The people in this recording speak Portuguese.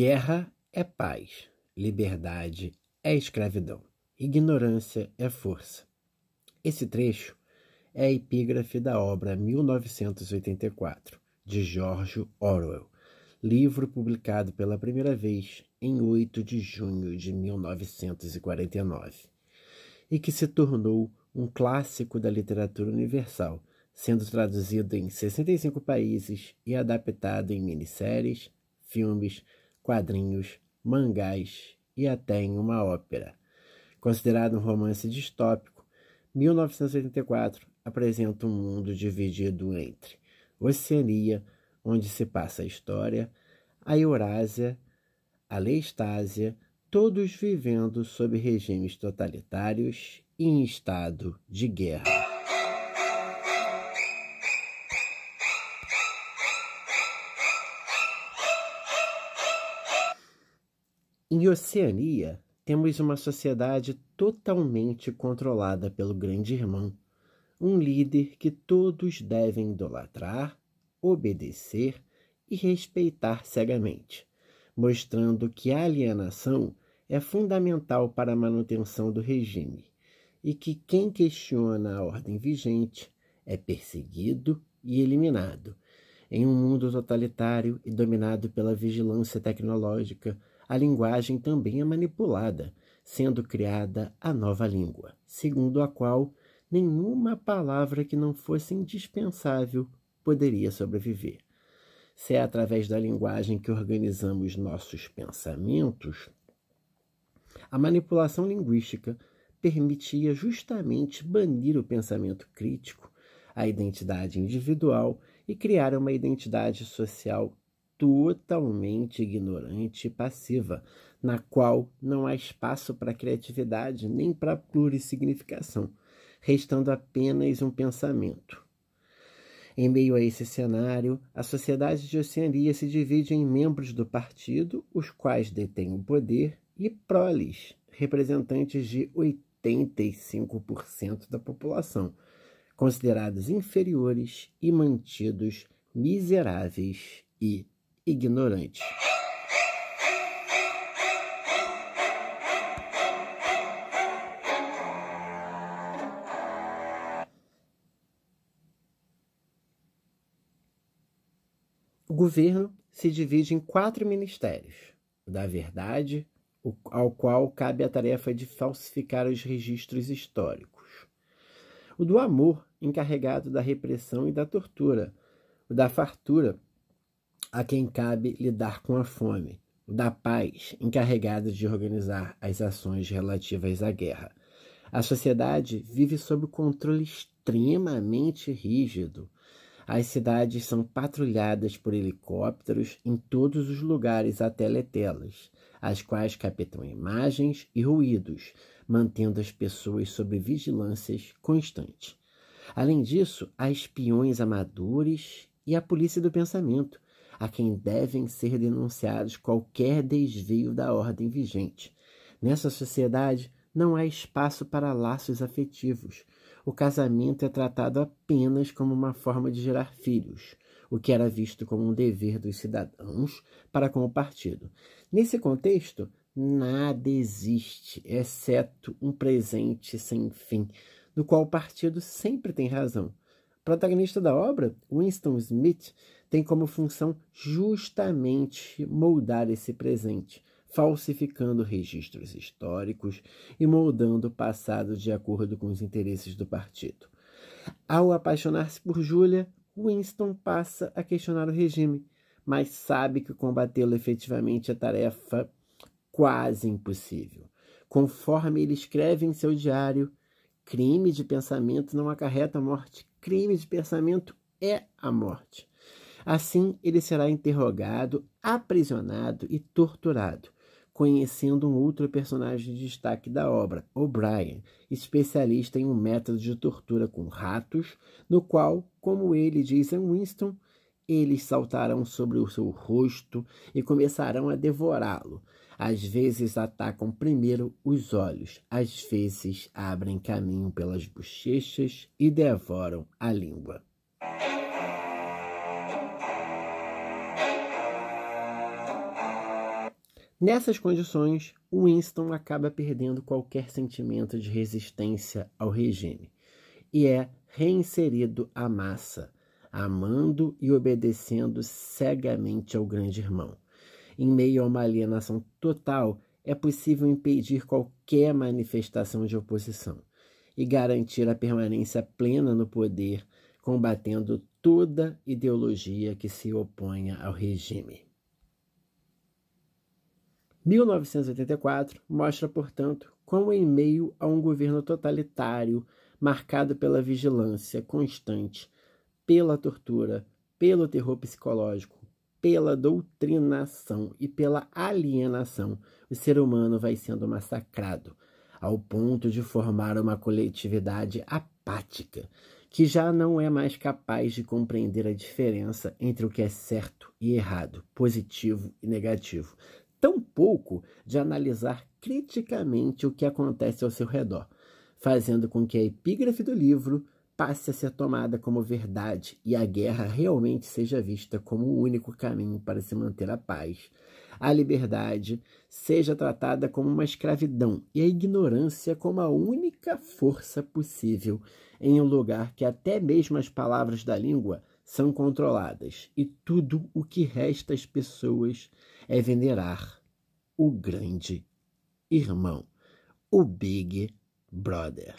Guerra é paz, liberdade é escravidão, ignorância é força. Esse trecho é a epígrafe da obra 1984, de George Orwell, livro publicado pela primeira vez em 8 de junho de 1949, e que se tornou um clássico da literatura universal, sendo traduzido em 65 países e adaptado em minisséries, filmes, quadrinhos, mangás e até em uma ópera. Considerado um romance distópico, 1984 apresenta um mundo dividido entre Oceania, onde se passa a história, a Eurásia, a Lestásia, todos vivendo sob regimes totalitários e em estado de guerra. Em Oceania, temos uma sociedade totalmente controlada pelo Grande Irmão, um líder que todos devem idolatrar, obedecer e respeitar cegamente, mostrando que a alienação é fundamental para a manutenção do regime e que quem questiona a ordem vigente é perseguido e eliminado. Em um mundo totalitário e dominado pela vigilância tecnológica, a linguagem também é manipulada, sendo criada a nova língua, segundo a qual nenhuma palavra que não fosse indispensável poderia sobreviver. Se é através da linguagem que organizamos nossos pensamentos, a manipulação linguística permitia justamente banir o pensamento crítico, a identidade individual e criar uma identidade social totalmente ignorante e passiva, na qual não há espaço para criatividade nem para plurissignificação, restando apenas um pensamento. Em meio a esse cenário, a sociedade de Oceania se divide em membros do partido, os quais detêm o poder, e proles, representantes de 85% da população, considerados inferiores e mantidos miseráveis e ignorante. O governo se divide em quatro ministérios: o da verdade, ao qual cabe a tarefa de falsificar os registros históricos, o do amor, encarregado da repressão e da tortura, o da fartura, a quem cabe lidar com a fome, da paz, encarregada de organizar as ações relativas à guerra. A sociedade vive sob controle extremamente rígido. As cidades são patrulhadas por helicópteros em todos os lugares até letelas, as quais captam imagens e ruídos, mantendo as pessoas sob vigilâncias constante. Além disso, há espiões amadores e a polícia do pensamento, a quem devem ser denunciados qualquer desvio da ordem vigente. Nessa sociedade, não há espaço para laços afetivos. O casamento é tratado apenas como uma forma de gerar filhos, o que era visto como um dever dos cidadãos para com o partido. Nesse contexto, nada existe, exceto um presente sem fim, no qual o partido sempre tem razão. Protagonista da obra, Winston Smith, tem como função justamente moldar esse presente, falsificando registros históricos e moldando o passado de acordo com os interesses do partido. Ao apaixonar-se por Júlia, Winston passa a questionar o regime, mas sabe que combatê-lo efetivamente é tarefa quase impossível. Conforme ele escreve em seu diário, crime de pensamento não acarreta morte, crime de pensamento é a morte. Assim, ele será interrogado, aprisionado e torturado, conhecendo um outro personagem de destaque da obra, O'Brien, especialista em um método de tortura com ratos, no qual, como ele diz a Winston, eles saltarão sobre o seu rosto e começarão a devorá-lo. Às vezes atacam primeiro os olhos, às vezes abrem caminho pelas bochechas e devoram a língua. Nessas condições, Winston acaba perdendo qualquer sentimento de resistência ao regime e é reinserido à massa, amando e obedecendo cegamente ao grande irmão. Em meio a uma alienação total, é possível impedir qualquer manifestação de oposição e garantir a permanência plena no poder, combatendo toda ideologia que se oponha ao regime. 1984 mostra, portanto, como, em meio a um governo totalitário marcado pela vigilância constante, pela tortura, pelo terror psicológico, pela doutrinação e pela alienação, o ser humano vai sendo massacrado, ao ponto de formar uma coletividade apática, que já não é mais capaz de compreender a diferença entre o que é certo e errado, positivo e negativo, tão pouco de analisar criticamente o que acontece ao seu redor, fazendo com que a epígrafe do livro passe a ser tomada como verdade e a guerra realmente seja vista como o único caminho para se manter a paz. A liberdade seja tratada como uma escravidão e a ignorância como a única força possível em um lugar que até mesmo as palavras da língua são controladas e tudo o que resta às pessoas é venerar o grande irmão, o Big Brother.